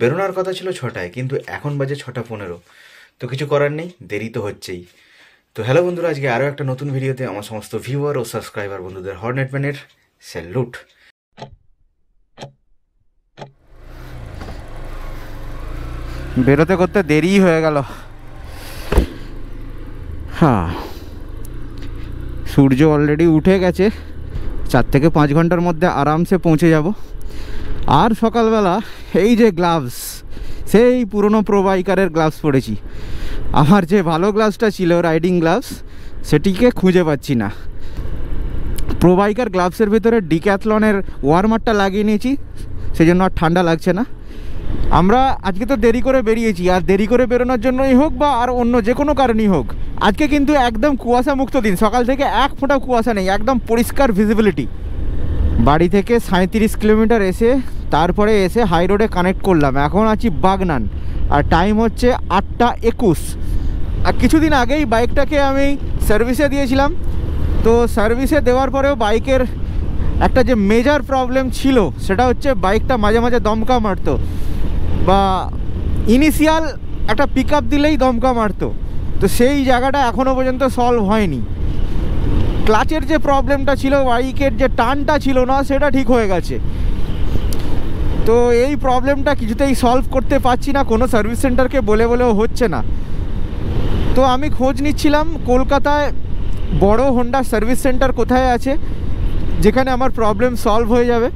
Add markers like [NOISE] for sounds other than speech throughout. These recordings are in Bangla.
বেরোনোর কথা ছিল ছটায় কিন্তু এখন বাজে ছটা পনেরো তো কিছু করার নেই দেরি তো হচ্ছেই তো হ্যালো বন্ধুরা আজকে আরও একটা নতুন ভিডিওতে আমার সমস্ত ভিউয়ার ও সাবস্ক্রাইবার বন্ধুদের হর্নেট ম্যানের স্যালুট বেরোতে করতে দেরি হয়ে গেল হ্যাঁ সূর্য অলরেডি উঠে গেছে চার থেকে পাঁচ ঘন্টার মধ্যে আরামসে পৌঁছে যাব আর সকালবেলা এই যে গ্লাভস সেই পুরনো প্রোবাইকারের গ্লাভস পরেছি আমার যে ভালো গ্লাভসটা ছিল রাইডিং গ্লাভস সেটিকে খুঁজে পাচ্ছি না প্রোবাইকার গ্লাভসের ভিতরে ডিক্যাথলনের ওয়ার্মারটা লাগিয়ে নিয়েছি সেই জন্য আর ঠান্ডা লাগছে না আমরা আজকে তো দেরি করে বেরিয়েছি আর দেরি করে বেরোনোর জন্যই হোক বা আর অন্য যে কোনো কারণেই হোক আজকে কিন্তু একদম কুয়াশা মুক্ত দিন সকাল থেকে এক ফোঁটা কুয়াশা নেই একদম পরিষ্কার ভিজিবিলিটি বাড়ি থেকে সাঁত্রিশ কিলোমিটার এসে তারপরে এসে হাই রোডে কানেক্ট করলাম এখন আছি বাগনান আর টাইম হচ্ছে আটটা একুশ আর কিছুদিন আগেই বাইকটাকে আমি সার্ভিসে দিয়েছিলাম তো সার্ভিসে দেওয়ার পরেও বাইকের একটা যে মেজার প্রবলেম ছিল সেটা হচ্ছে বাইকটা মাঝে মাঝে দমকা মারতো বা ইনিশিয়াল একটা পিক দিলেই দমকা মারতো তো সেই জায়গাটা এখনও পর্যন্ত সলভ হয়নি ক্লাচের যে প্রবলেমটা ছিল বাইকের যে টানটা ছিল না সেটা ঠিক হয়ে গেছে তো এই প্রবলেমটা কিছুতেই সলভ করতে পারছি না কোনো সার্ভিস সেন্টারকে বলে বলেও হচ্ছে না তো আমি খোঁজ নিচ্ছিলাম কলকাতায় বড় হোন্ডা সার্ভিস সেন্টার কোথায় আছে যেখানে আমার প্রবলেম সলভ হয়ে যাবে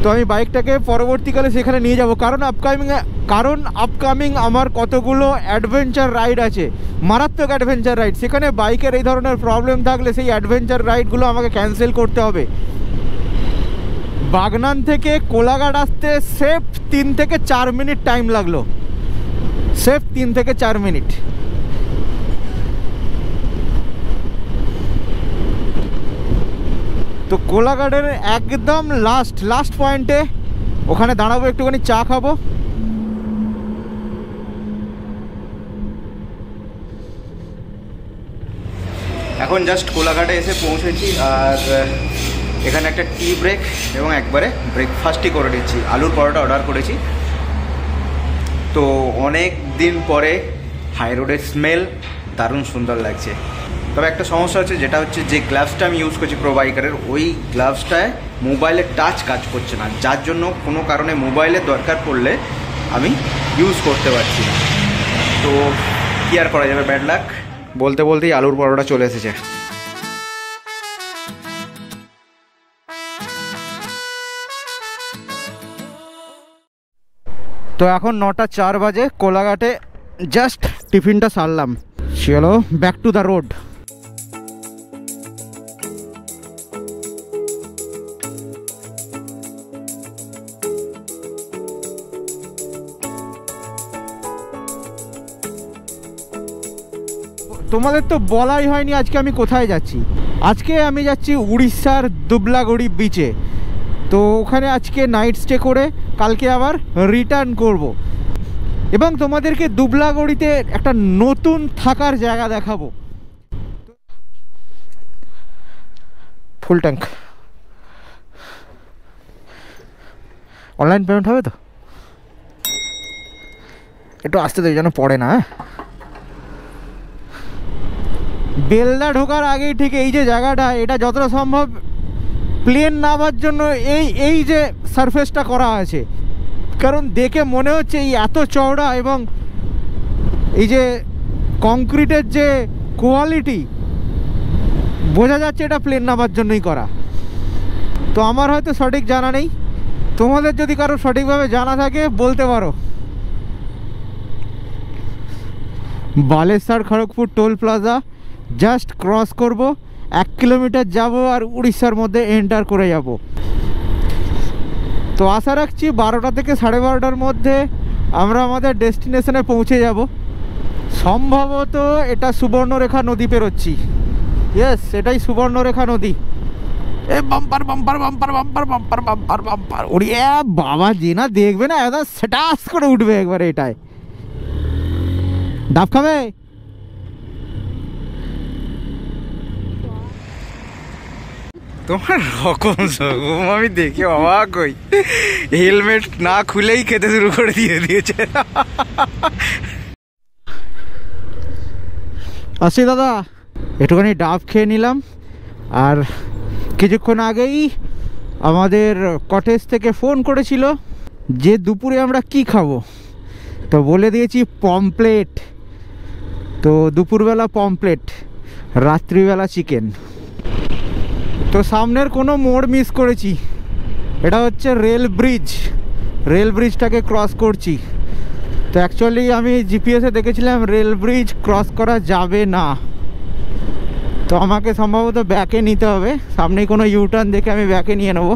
তো আমি বাইকটাকে পরবর্তীকালে সেখানে নিয়ে যাব কারণ আপকামিং কারণ আপকামিং আমার কতগুলো অ্যাডভেঞ্চার রাইড আছে মারাত্মক অ্যাডভেঞ্চার রাইড সেখানে বাইকের এই ধরনের প্রবলেম থাকলে সেই অ্যাডভেঞ্চার রাইডগুলো আমাকে ক্যান্সেল করতে হবে বাগনান থেকে কোলাঘাট আসতে সেফ তিন থেকে চার মিনিট টাইম লাগলো সেফ তিন থেকে চার মিনিট তো কোলাঘাটের একদম লাস্ট লাস্ট পয়েন্টে ওখানে দাঁড়াবো একটুখানি চা খাবো এখন জাস্ট কোলাঘাটে এসে পৌঁছেছি আর এখানে একটা টি ব্রেক এবং একবারে ব্রেকফাস্টই করে নিচ্ছি আলুর পরোটা অর্ডার করেছি তো অনেক দিন পরে হাই রোডের স্মেল দারুণ সুন্দর লাগছে তবে একটা সমস্যা হচ্ছে যেটা হচ্ছে যে গ্লাভসটা আমি ইউজ করছি বাইকারের ওই গ্লাভসটায় মোবাইলের টাচ কাজ করছে না যার জন্য কোনো কারণে মোবাইলের দরকার পড়লে আমি ইউজ করতে পারছি তো কি আর করা যাবে ব্যাড লাক বলতে বলতেই আলুর পরোটা চলে এসেছে তো এখন নটা চার বাজে কোলাঘাটে জাস্ট টিফিনটা সারলাম চলো ব্যাক টু দ্য রোড তোমাদের তো বলাই হয়নি আজকে আমি কোথায় যাচ্ছি আজকে আমি যাচ্ছি উড়িষ্যার দুবলাগড়ি বিচে তো ওখানে আজকে নাইট স্টে করে কালকে আবার রিটার্ন করব। এবং তোমাদেরকে দুবলাগড়িতে একটা নতুন থাকার জায়গা দেখাবো ফুল ট্যাঙ্ক অনলাইন পেমেন্ট হবে তো একটু আসতে তো যেন পড়ে না হ্যাঁ? বেলদা ঢোকার আগেই ঠিক এই যে জায়গাটা এটা যতটা সম্ভব প্লেন নামার জন্য এই এই যে সারফেসটা করা আছে কারণ দেখে মনে হচ্ছে এই এত চওড়া এবং এই যে কংক্রিটের যে কোয়ালিটি বোঝা যাচ্ছে এটা প্লেন নামার জন্যই করা তো আমার হয়তো সঠিক জানা নেই তোমাদের যদি কারো সঠিকভাবে জানা থাকে বলতে পারো Baleshwar Kharagpur toll plaza just cross করবো এক কিলোমিটার যাব আর উড়িষ্যার মধ্যে এন্টার করে যাব তো আশা রাখছি বারোটা থেকে সাড়ে বারোটার মধ্যে আমরা আমাদের ডেস্টিনেশনে পৌঁছে যাব সম্ভবত এটা সুবর্ণরেখা নদী পেরোচ্ছি ইয়েস এটাই সুবর্ণরেখা নদী এ bumper bumper bumper bumper bumper bumper bumper বাবা যে না দেখবে না একদম করে উঠবে একবার এটাই ডাব খাবে তোমার রকম সগম আমি দেখে অবাক হই হেলমেট না খুলেই খেতে শুরু করে দিয়ে দিয়েছে আসি দাদা একটুখানি ডাব খেয়ে নিলাম আর কিছুক্ষণ আগেই আমাদের কটেজ থেকে ফোন করেছিল যে দুপুরে আমরা কি খাবো তো বলে দিয়েছি পমপ্লেট তো দুপুরবেলা পমপ্লেট রাত্রিবেলা চিকেন তো সামনের কোনো মোড় মিস করেছি এটা হচ্ছে রেল ব্রিজ রেল ব্রিজটাকে ক্রস করছি তো অ্যাকচুয়ালি আমি জিপিএসে দেখেছিলাম রেল ব্রিজ ক্রস করা যাবে না তো আমাকে সম্ভবত ব্যাকে নিতে হবে সামনে কোনো ইউটার্ন দেখে আমি ব্যাকে নিয়ে নেবো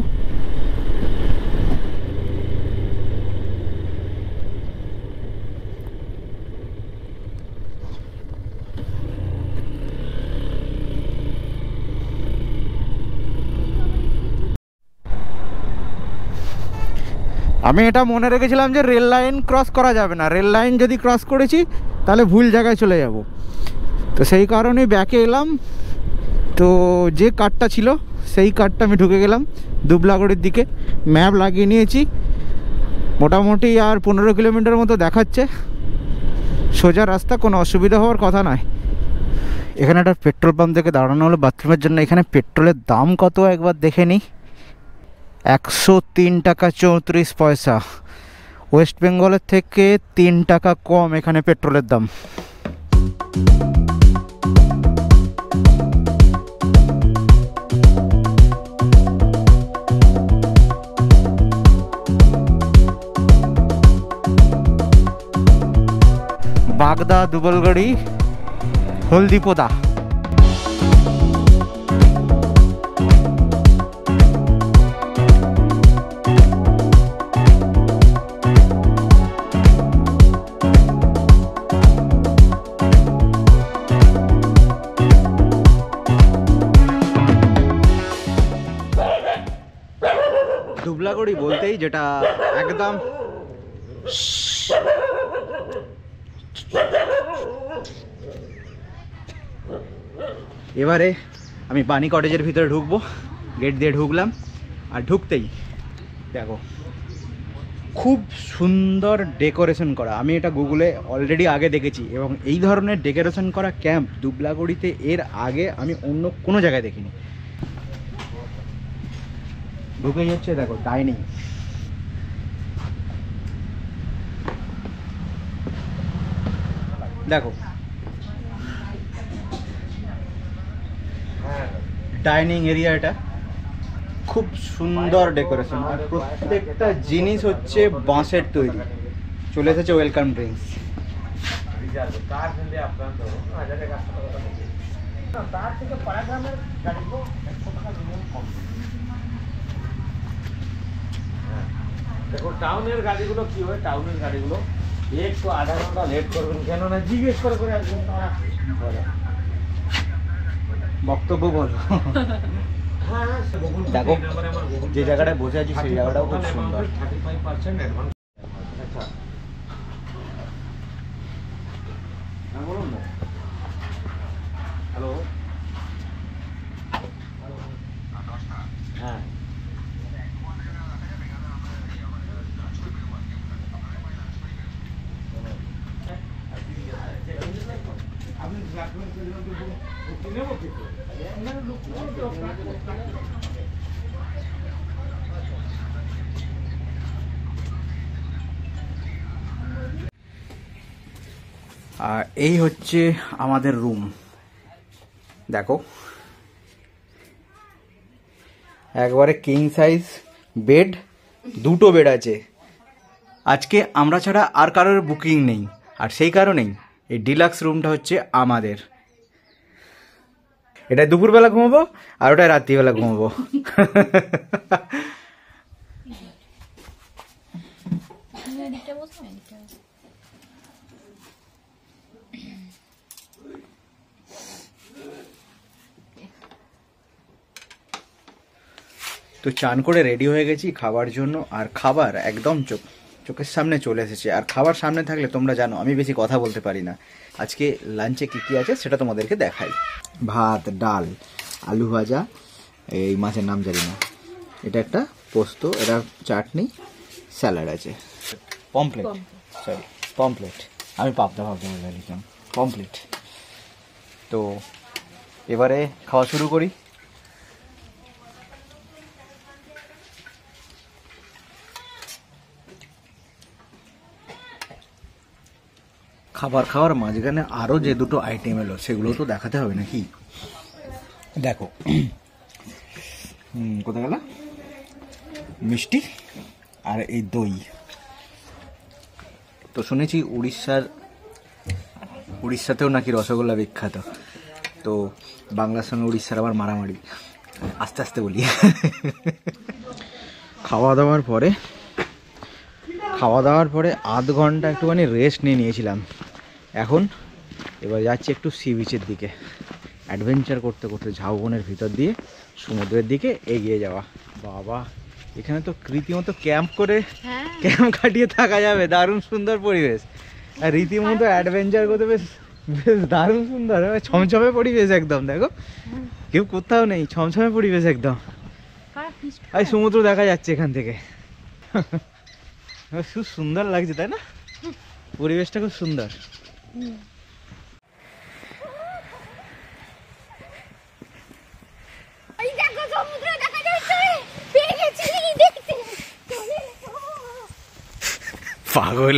আমি এটা মনে রেখেছিলাম যে রেল লাইন ক্রস করা যাবে না রেল লাইন যদি ক্রস করেছি তাহলে ভুল জায়গায় চলে যাব তো সেই কারণে ব্যাকে এলাম তো যে কার্ডটা ছিল সেই কার্ডটা আমি ঢুকে গেলাম দুবলাগড়ের দিকে ম্যাপ লাগিয়ে নিয়েছি মোটামুটি আর পনেরো কিলোমিটার মতো দেখাচ্ছে সোজা রাস্তা কোনো অসুবিধা হওয়ার কথা নয় এখানে একটা পেট্রোল পাম্প থেকে দাঁড়ানো হলো বাথরুমের জন্য এখানে পেট্রোলের দাম কত একবার দেখে নিই একশো তিন টাকা চৌত্রিশ পয়সা ওয়েস্ট বেঙ্গলের থেকে তিন টাকা কম এখানে পেট্রোলের দাম বাগদা দুবলগড়ি হলদিপোদা করি বলতেই যেটা একদম এবারে আমি পানি কটেজের ভিতরে ঢুকবো গেট দিয়ে ঢুকলাম আর ঢুকতেই দেখো খুব সুন্দর ডেকোরেশন করা আমি এটা গুগলে অলরেডি আগে দেখেছি এবং এই ধরনের ডেকোরেশন করা ক্যাম্প দুবলাগড়িতে এর আগে আমি অন্য কোনো জায়গায় দেখিনি ঢুকে যাচ্ছে দেখো ডাইনিং দেখো ডাইনিং এরিয়া এটা খুব সুন্দর ডেকোরেশন আর প্রত্যেকটা জিনিস হচ্ছে বাঁশের তৈরি চলে এসেছে ওয়েলকাম ড্রিঙ্কস তার থেকে পাড়া গ্রামের একশো টাকা মিনিমাম কম দেখো টাউনের গাড়িগুলো কি হয় টাউনের গাড়িগুলো একটু আধা ঘন্টা লেট করবেন কেননা জিজ্ঞেস করে করে আসবেন বক্তব্য বলো হ্যাঁ, হ্যাঁ, দেখো যে জায়গাটা বসে আছি সেই জায়গাটাও খুব সুন্দর আচ্ছা। হ্যালো এই হচ্ছে আমাদের রুম দেখো একবারে কিং সাইজ বেড দুটো বেড আছে আজকে আমরা ছাড়া আর কারোর বুকিং নেই আর সেই কারণেই এই ডিলাক্স রুমটা হচ্ছে আমাদের এটা দুপুরবেলা ঘুমাবো আর ওটা রাত্রিবেলা ঘুমাবো [LAUGHS] তো চান করে রেডি হয়ে গেছি খাবার জন্য আর খাবার একদম চোখ চোখের সামনে চলে এসেছে আর খাবার সামনে থাকলে তোমরা জানো আমি বেশি কথা বলতে পারি না আজকে লাঞ্চে কী কী আছে সেটা তোমাদেরকে দেখাই ভাত ডাল আলু ভাজা এই মাছের নাম জানি না এটা একটা পোস্ত এটা চাটনি স্যালাড আছে পমপ্লেট সরি পমপ্লেট আমি পাবদা ভাবতে পারি পমপ্লেট তো এবারে খাওয়া শুরু করি খাবার খাওয়ার মাঝখানে আরও যে দুটো আইটেম এলো সেগুলো তো দেখাতে হবে নাকি দেখো কোথায় গেল মিষ্টি আর এই দই তো শুনেছি উড়িষ্যার উড়িষ্যাতেও নাকি রসগোল্লা বিখ্যাত তো বাংলার সঙ্গে উড়িষ্যার আবার মারামারি আস্তে আস্তে বলি খাওয়া দাওয়ার পরে খাওয়া দাওয়ার পরে আধ ঘন্টা একটুখানি রেস্ট নিয়ে নিয়েছিলাম এখন এবার যাচ্ছি একটু সি বিচের দিকে অ্যাডভেঞ্চার করতে করতে ঝাউবনের ভিতর দিয়ে সমুদ্রের দিকে এগিয়ে যাওয়া বাবা এখানে তো রীতিমতো ক্যাম্প করে ক্যাম্প কাটিয়ে থাকা যাবে দারুণ সুন্দর পরিবেশ আর রীতিমতো অ্যাডভেঞ্চার করতে বেশ বেশ দারুণ সুন্দর ছমছমে পরিবেশ একদম দেখো কেউ কোথাও নেই ছমছমে পরিবেশ একদম আর সমুদ্র দেখা যাচ্ছে এখান থেকে খুব সুন্দর লাগছে তাই না পরিবেশটা খুব সুন্দর পাগল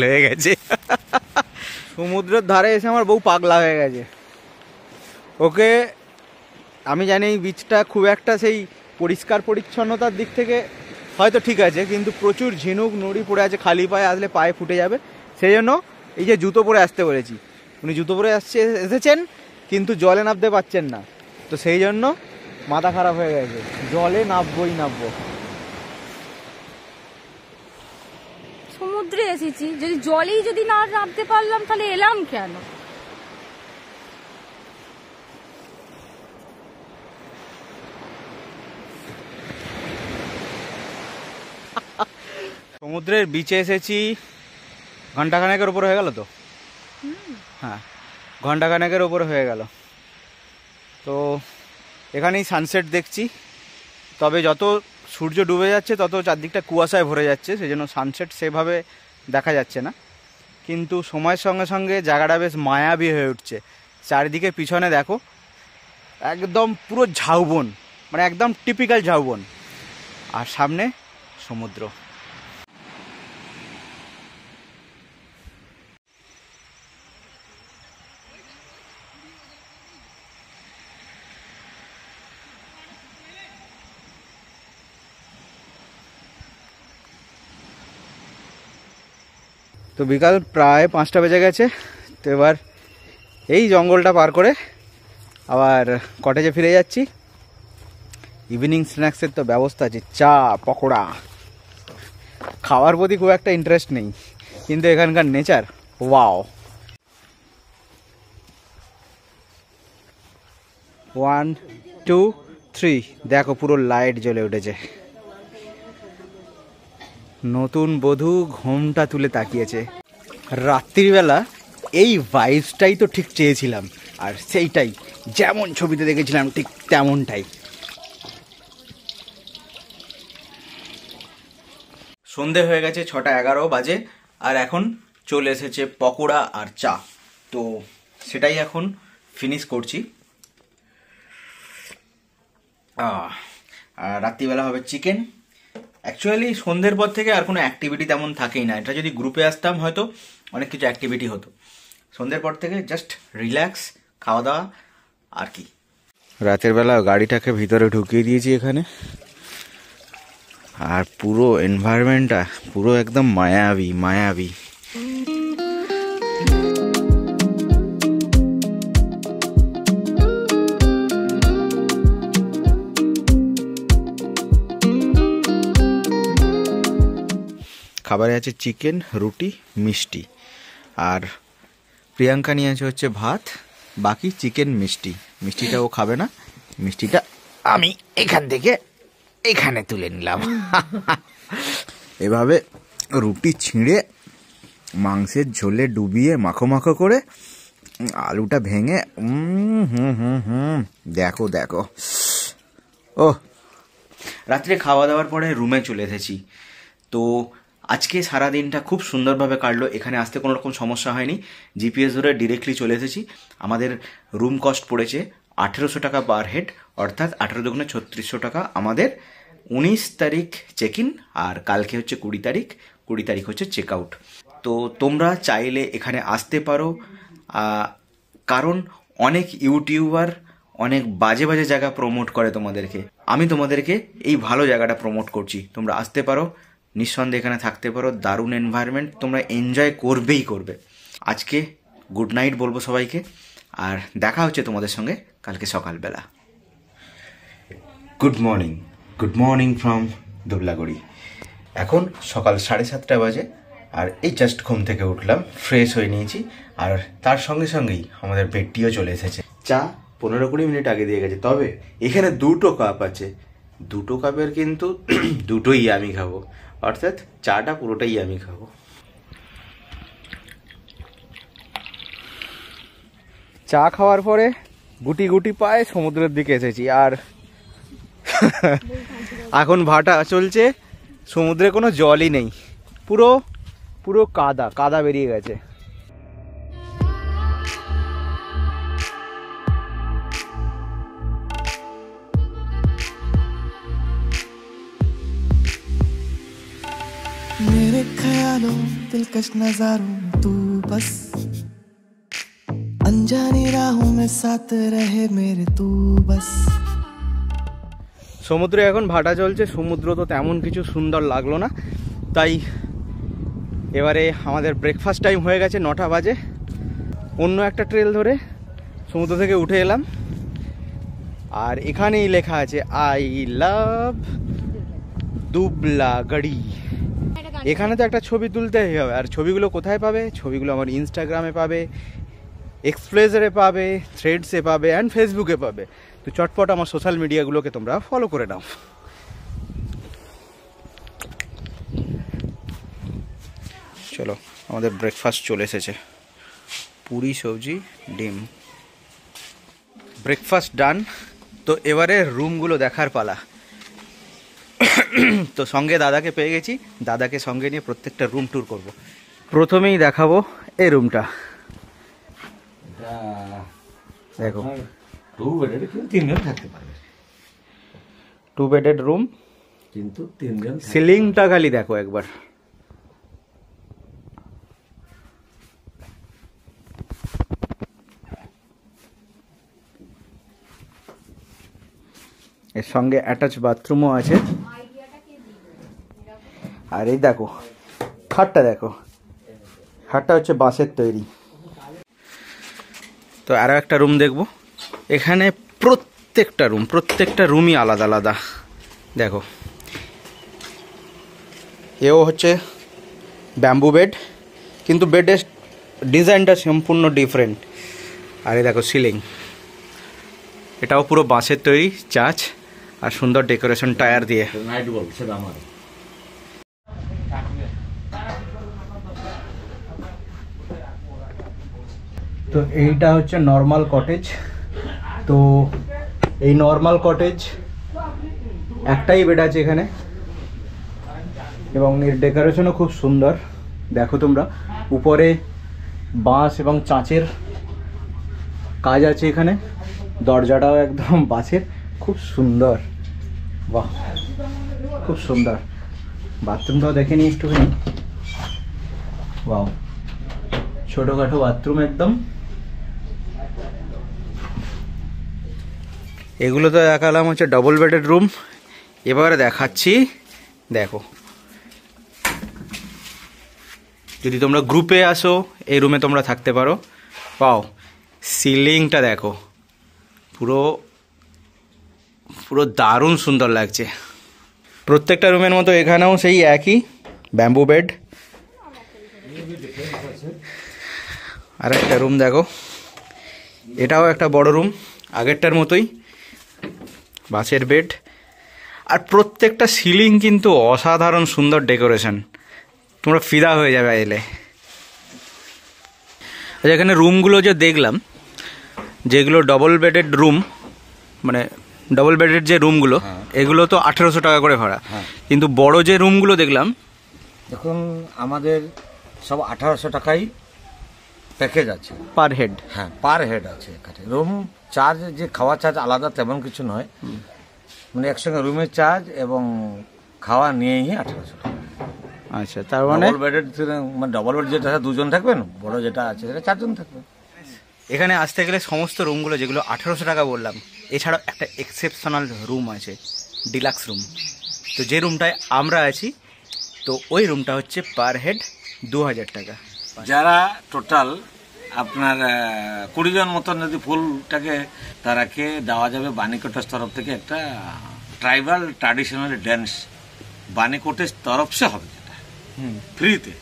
হয়ে গেছে সমুদ্রের ধারে এসে আমার বউ পাগলা হয়ে গেছে ওকে আমি জানি বীচটা খুব একটা সেই পরিষ্কার পরিচ্ছন্নতার দিক থেকে হয়তো ঠিক আছে কিন্তু প্রচুর ঝিনুক নুড়ি পড়ে আছে খালি পায়ে আসলে পায়ে ফুটে যাবে সেই জন্য এই যে জুতো পরে আসতে পেরেছি উনি জুতো পরে আসছে এসেছেন কিন্তু জলে নামতে পারছেন না তো সেই জন্য মাথা খারাপ হয়ে গেছে জলে নামবোই নামবো সমুদ্রে এসেছি যদি জলেই যদি না নামতে পারলাম তাহলে এলাম কেন সমুদ্রের বিচে এসেছি খানেকের উপর হয়ে গেল তো হ্যাঁ খানেকের উপর হয়ে গেল তো এখানেই সানসেট দেখছি তবে যত সূর্য ডুবে যাচ্ছে তত চারদিকটা কুয়াশায় ভরে যাচ্ছে সেজন্য সানসেট সেভাবে দেখা যাচ্ছে না কিন্তু সময়ের সঙ্গে সঙ্গে জায়গাটা বেশ মায়াবী হয়ে উঠছে চারিদিকে পিছনে দেখো একদম পুরো ঝাউবন মানে একদম টিপিক্যাল ঝাউবন আর সামনে সমুদ্র বিকাল প্রায় পাঁচটা বেজে গেছে তো এবার এই জঙ্গলটা পার করে আবার কটেজে ফিরে যাচ্ছি ইভিনিং স্ন্যাক্সের তো ব্যবস্থা আছে চা পকোড়া খাওয়ার প্রতি খুব একটা ইন্টারেস্ট নেই কিন্তু এখানকার nature wow one two three দেখো পুরো লাইট জ্বলে উঠেছে নতুন বধূ ঘোমটা তুলে তাকিয়েছে রাত্রিবেলা এই ভাইবসটাই তো ঠিক চেয়েছিলাম আর সেইটাই যেমন ছবিতে দেখেছিলাম ঠিক তেমনটাই সন্ধে হয়ে গেছে ছটা এগারো বাজে আর এখন চলে এসেছে পকোড়া আর চা তো সেটাই এখন ফিনিশ করছি রাত্রিবেলা হবে চিকেন অ্যাকচুয়ালি সন্ধ্যের পর থেকে আর কোনো অ্যাক্টিভিটি তেমন থাকেই না এটা যদি গ্রুপে আসতাম হয়তো অনেক কিছু অ্যাক্টিভিটি হতো সন্ধ্যের পর থেকে জাস্ট রিল্যাক্স খাওয়া দাওয়া আর কি রাতের বেলা গাড়িটাকে ভিতরে ঢুকিয়ে দিয়েছি এখানে আর পুরো এনভায়রনমেন্টটা পুরো একদম মায়াবী মায়াবী খাবারে আছে চিকেন রুটি মিষ্টি আর প্রিয়াঙ্কা নিয়ে আছে হচ্ছে ভাত বাকি চিকেন মিষ্টি মিষ্টিটা ও খাবে না মিষ্টিটা আমি এখান থেকে এখানে তুলে নিলাম এভাবে রুটি ছিঁড়ে মাংসের ঝোলে ডুবিয়ে মাখো মাখো করে আলুটা ভেঙে হুম হুম হুম দেখো দেখো ও রাত্রে খাওয়া দাওয়ার পরে রুমে চলে এসেছি তো আজকে সারা দিনটা খুব সুন্দরভাবে কাটলো এখানে আসতে কোনো রকম সমস্যা হয়নি জিপিএস ধরে ডিরেক্টলি চলে এসেছি আমাদের রুম কস্ট পড়েছে আঠেরোশো টাকা পার হেড অর্থাৎ আঠেরো দুগুণে ছত্রিশশো টাকা আমাদের উনিশ তারিখ চেক ইন আর কালকে হচ্ছে কুড়ি তারিখ কুড়ি তারিখ হচ্ছে চেক আউট তো তোমরা চাইলে এখানে আসতে পারো কারণ অনেক ইউটিউবার অনেক বাজে বাজে জায়গা প্রমোট করে তোমাদেরকে আমি তোমাদেরকে এই ভালো জায়গাটা প্রমোট করছি তোমরা আসতে পারো নিঃসন্দেহে এখানে থাকতে পারো দারুণ এনভায়রনমেন্ট তোমরা এনজয় করবেই করবে আজকে গুড নাইট বলবো সবাইকে আর দেখা হচ্ছে তোমাদের সঙ্গে কালকে সকালবেলা good morning good morning from Dublagadi এখন সকাল সাড়ে সাতটা বাজে আর এই জাস্ট ঘুম থেকে উঠলাম ফ্রেশ হয়ে নিয়েছি আর তার সঙ্গে সঙ্গেই আমাদের বেডটিও চলে এসেছে চা পনেরো কুড়ি মিনিট আগে দিয়ে গেছে তবে এখানে দুটো কাপ আছে দুটো কাপের কিন্তু [CLEARS THROAT] দুটোই আমি খাবো অর্থাৎ চাটা পুরোটাই আমি খাবো চা খাওয়ার পরে গুটি গুটি পায়ে সমুদ্রের দিকে এসেছি আর এখন ভাটা চলছে সমুদ্রে কোনো জলই নেই পুরো পুরো কাদা কাদা বেরিয়ে গেছে ख्यालों दिलकश नजारों तू बस अनजानी राहों में साथ रहे मेरे तू बस সমুদ্রে এখন ভাটা চলছে সমুদ্র তো তেমন কিছু সুন্দর লাগলো না তাই এবারে আমাদের ব্রেকফাস্ট টাইম হয়ে গেছে নটা বাজে অন্য একটা ট্রেল ধরে সমুদ্র থেকে উঠে এলাম আর এখানেই লেখা আছে আই লাভ দুবলা গড়ি আচ্ছা। এখানে তো একটা ছবি তুলতেই হবে আর ছবিগুলো কোথায় পাবে ছবিগুলো আমার ইনস্টাগ্রামে পাবে এক্সপ্লেজারে পাবে থ্রেডসে পাবে অ্যান্ড ফেসবুকে পাবে তো চটপট আমার সোশ্যাল মিডিয়াগুলোকে তোমরা ফলো করে নাও চলো আমাদের ব্রেকফাস্ট চলে এসেছে পুরি সবজি ডিম ব্রেকফাস্ট ডান তো এবারে রুমগুলো দেখার পালা তো সঙ্গে দাদাকে পেয়ে গেছি দাদাকে সঙ্গে নিয়ে প্রত্যেকটা রুম ট্যুর করব। প্রথমেই দেখাবো এই রুমটা দেখো টু বেডেড তিনজন থাকতে পারবে টু বেডেড রুম কিন্তু তিনজন সিলিংটা খালি দেখো একবার এর সঙ্গে অ্যাটাচ বাথরুমও আছে আর এই দেখো খাটটা দেখো খাটটা হচ্ছে বাঁশের তৈরি তো আরও একটা রুম দেখব এখানে প্রত্যেকটা রুম প্রত্যেকটা রুমই আলাদা আলাদা দেখো এও হচ্ছে ব্যাম্বু বেড কিন্তু বেডের ডিজাইনটা সম্পূর্ণ ডিফারেন্ট আর এই দেখো সিলিং এটাও পুরো বাঁশের তৈরি চাচ আর সুন্দর ডেকোরেশন টায়ার দিয়ে নাইট তো এইটা হচ্ছে নর্মাল কটেজ তো এই নর্মাল কটেজ একটাই বেড আছে এখানে এবং এর ডেকোরেশনও খুব সুন্দর দেখো তোমরা উপরে বাঁশ এবং চাঁচের কাজ আছে এখানে দরজাটাও একদম বাঁশের খুব সুন্দর বাহ খুব সুন্দর বাথরুমটাও দেখে নিই একটুখানি বাহ ছোটোখাটো বাথরুম একদম এগুলো তো দেখালাম হচ্ছে ডবল বেডের রুম এবারে দেখাচ্ছি দেখো যদি তোমরা গ্রুপে আসো এই রুমে তোমরা থাকতে পারো পাও সিলিংটা দেখো পুরো পুরো দারুণ সুন্দর লাগছে প্রত্যেকটা রুমের মতো এখানেও সেই একই ব্যাম্বু বেড আর একটা রুম দেখো এটাও একটা বড় রুম আগেরটার মতোই বাসের বেড আর প্রত্যেকটা সিলিং কিন্তু অসাধারণ সুন্দর ডেকোরেশন তোমরা ফিদা হয়ে যাবে এলে আচ্ছা, এখানে রুমগুলো যে দেখলাম যেগুলো ডবল বেডেড রুম মানে ডবল বেডের যে রুমগুলো হ্যাঁ। এগুলো তো আঠেরোশো টাকা করে ভাড়া হ্যাঁ। কিন্তু বড় যে রুমগুলো দেখলাম দেখুন আমাদের সব আঠারোশো টাকাই প্যাকেজ আছে পার হেড হ্যাঁ পার হেড আছে এখানে রুম চার্জ যে খাওয়া চার্জ আলাদা তেমন কিছু নয় মানে একসঙ্গে রুমের চার্জ এবং খাওয়া নিয়েই আঠারোশো টাকা আচ্ছা তার মানে ডবল বেডের মানে ডবল বেড যেটা দুজন থাকবেন বড় যেটা আছে সেটা চারজন থাকবে এখানে আসতে গেলে সমস্ত রুমগুলো যেগুলো আঠারোশো টাকা বললাম এছাড়াও একটা এক্সেপশনাল রুম আছে ডিলাক্স রুম তো যে রুমটায় আমরা আছি তো ওই রুমটা হচ্ছে পার হেড দু হাজার টাকা যারা টোটাল আপনার কুড়ি জন মতন যদি ফুলটাকে তারা খেয়ে দেওয়া যাবে বাণীকোটের তরফ থেকে একটা ট্রাইবাল ট্রাডিশনাল ড্যান্স বাণীকোটের তরফ সে হবে যেটা ফ্রিতে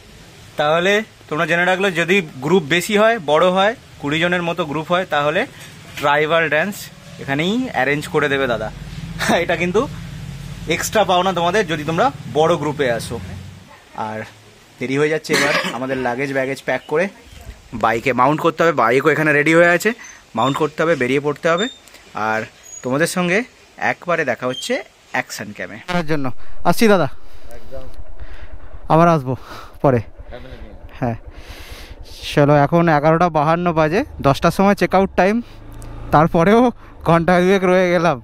তাহলে তোমরা জেনে রাখলো যদি গ্রুপ বেশি হয় বড় হয় কুড়ি জনের মতো গ্রুপ হয় তাহলে ট্রাইবাল ড্যান্স এখানেই অ্যারেঞ্জ করে দেবে দাদা [LAUGHS] এটা কিন্তু এক্সট্রা পাও না তোমাদের যদি তোমরা বড় গ্রুপে আসো আর দেরি হয়ে যাচ্ছে এবার আমাদের লাগেজ ব্যাগেজ প্যাক করে বাইকে মাউন্ট করতে হবে বাইকও এখানে রেডি হয়ে আছে মাউন্ট করতে হবে বেরিয়ে পড়তে হবে আর তোমাদের সঙ্গে একবারে দেখা হচ্ছে অ্যাকশন ক্যামে করার জন্য আসছি দাদা আবার আসবো পরে হ্যাঁ চলো এখন এগারোটা বাহান্ন বাজে দশটার সময় চেক আউট টাইম তারপরেও ঘন্টা দুয়েক রয়ে গেলাম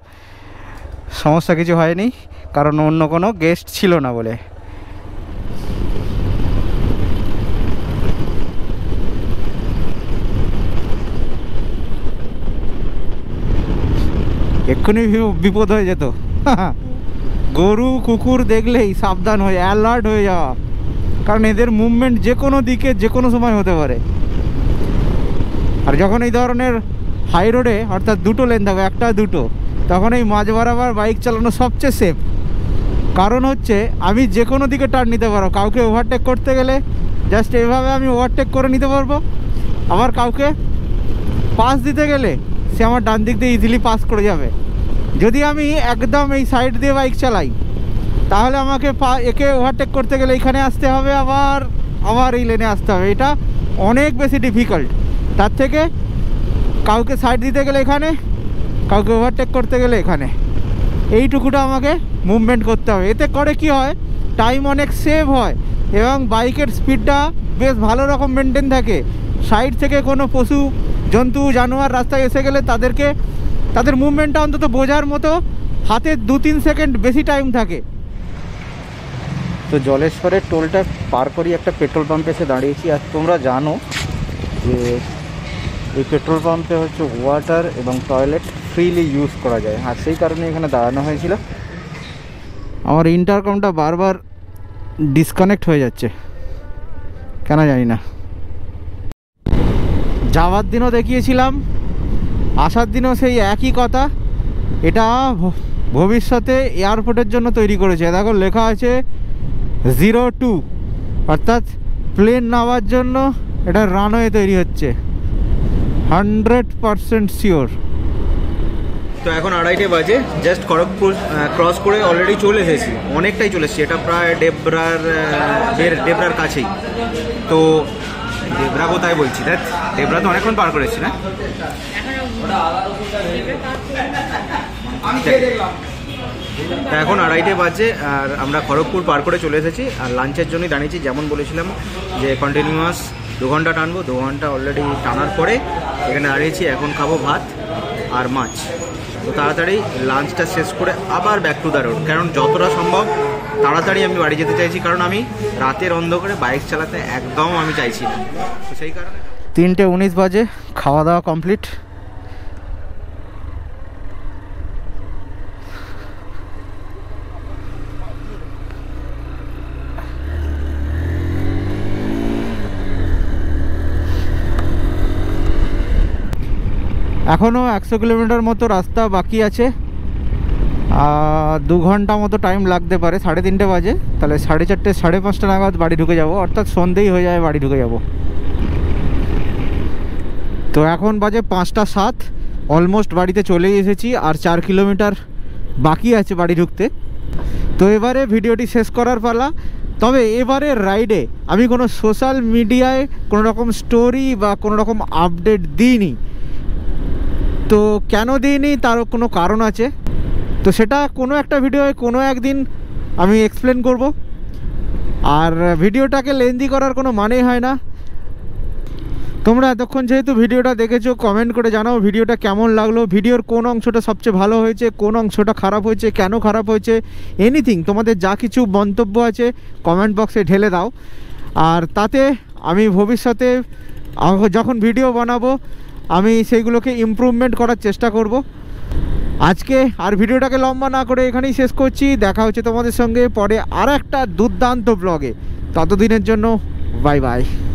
সমস্যা কিছু হয়নি কারণ অন্য কোনো গেস্ট ছিল না বলে এক্ষুনি বিপদ হয়ে যেত [LAUGHS] গরু কুকুর দেখলেই সাবধান হয়ে অ্যালার্ট হয়ে যাওয়া কারণ এদের মুভমেন্ট যে কোনো দিকে যে কোনো সময় হতে পারে আর যখন এই ধরনের হাই রোডে অর্থাৎ দুটো লেন থাকবে একটা দুটো তখন এই মাঝ বরাবর বাইক চালানো সবচেয়ে সেফ কারণ হচ্ছে আমি যে কোনো দিকে টার্ন নিতে পারবো কাউকে ওভারটেক করতে গেলে জাস্ট এইভাবে আমি ওভারটেক করে নিতে পারবো আবার কাউকে পাস দিতে গেলে সে আমার ডান দিক দিয়ে ইজিলি পাস করে যাবে যদি আমি একদম এই সাইড দিয়ে বাইক চালাই তাহলে আমাকে একে ওভারটেক করতে গেলে এখানে আসতে হবে আবার আবার এই লেনে আসতে হবে এটা অনেক বেশি ডিফিকাল্ট তার থেকে কাউকে সাইড দিতে গেলে এখানে কাউকে ওভারটেক করতে গেলে এখানে এইটুকুটা আমাকে মুভমেন্ট করতে হবে এতে করে কি হয় টাইম অনেক সেভ হয় এবং বাইকের স্পিডটা বেশ ভালো রকম মেনটেন থাকে সাইড থেকে কোনো পশু জন্তু জানোয়ার রাস্তায় এসে গেলে তাদেরকে তাদের মুভমেন্টটা অন্তত বোঝার মতো হাতে দু তিন সেকেন্ড বেশি টাইম থাকে তো জলেশ্বরের টোলটা পার করি একটা পেট্রোল পাম্পে এসে দাঁড়িয়েছি আর তোমরা জানো যে এই পেট্রোল পাম্পে হচ্ছে ওয়াটার এবং টয়লেট ফ্রিলি ইউজ করা যায় আর সেই কারণে এখানে দাঁড়ানো হয়েছিল আমার ইন্টারকমটা বারবার ডিসকানেক্ট হয়ে যাচ্ছে কেন জানি না যাওয়ার দিনও দেখিয়েছিলাম আসার দিনেও সেই একই কথা এটা ভবিষ্যতে এয়ারপোর্টের জন্য তৈরি করেছে দেখো লেখা আছে জিরো টু অর্থাৎ প্লেন নামার জন্য এটা রানওয়ে তৈরি হচ্ছে হান্ড্রেড পারসেন্ট শিওর তো এখন আড়াইটে বাজে জাস্ট খড়গপুর ক্রস করে অলরেডি চলে এসেছি অনেকটাই চলে এসেছি এটা প্রায় ডেবরার ডেবরার কাছেই তো ডেবরা কোথায় বলছি দেখ ডেবরা তো অনেকক্ষণ পার করেছি না এখন আড়াইটে বাজে আর আমরা খড়গপুর পার করে চলে এসেছি আর লাঞ্চের জন্যই দাঁড়িয়েছি যেমন বলেছিলাম যে কন্টিনিউয়াস দু ঘন্টা টানবো দু ঘন্টা অলরেডি টানার পরে এখানে দাঁড়িয়েছি এখন খাবো ভাত আর মাছ তো তাড়াতাড়ি লাঞ্চটা শেষ করে আবার ব্যাক টু দ্য রোড কারণ যতটা সম্ভব তাড়াতাড়ি আমি বাড়ি যেতে চাইছি কারণ আমি রাতের অন্ধকারে বাইক চালাতে একদম আমি চাইছি না তো সেই কারণে তিনটে উনিশ বাজে খাওয়া দাওয়া কমপ্লিট এখনও একশো কিলোমিটার মতো রাস্তা বাকি আছে দু ঘন্টা মতো টাইম লাগতে পারে সাড়ে তিনটে বাজে তাহলে সাড়ে চারটে সাড়ে পাঁচটা নাগাদ বাড়ি ঢুকে যাব অর্থাৎ সন্ধেই হয়ে যাবে বাড়ি ঢুকে যাব তো এখন বাজে পাঁচটা সাত অলমোস্ট বাড়িতে চলে এসেছি আর চার কিলোমিটার বাকি আছে বাড়ি ঢুকতে তো এবারে ভিডিওটি শেষ করার পালা তবে এবারে রাইডে আমি কোনো সোশ্যাল মিডিয়ায় কোনো রকম স্টোরি বা কোনো রকম আপডেট দিইনি তো কেন দিইনি তার কোনো কারণ আছে তো সেটা কোনো একটা ভিডিওয় কোনো একদিন আমি এক্সপ্লেন করব আর ভিডিওটাকে লেন্দি করার কোনো মানেই হয় না তোমরা এতক্ষণ যেহেতু ভিডিওটা দেখেছো কমেন্ট করে জানাও ভিডিওটা কেমন লাগলো ভিডিওর কোন অংশটা সবচেয়ে ভালো হয়েছে কোন অংশটা খারাপ হয়েছে কেন খারাপ হয়েছে এনিথিং তোমাদের যা কিছু মন্তব্য আছে কমেন্ট বক্সে ঢেলে দাও আর তাতে আমি ভবিষ্যতে যখন ভিডিও বানাবো আমি সেইগুলোকে ইম্প্রুভমেন্ট করার চেষ্টা করব আজকে আর ভিডিওটাকে লম্বা না করে এখানেই শেষ করছি দেখা হচ্ছে তোমাদের সঙ্গে পরে আর একটা দুর্দান্ত ব্লগে ততদিনের জন্য বাই বাই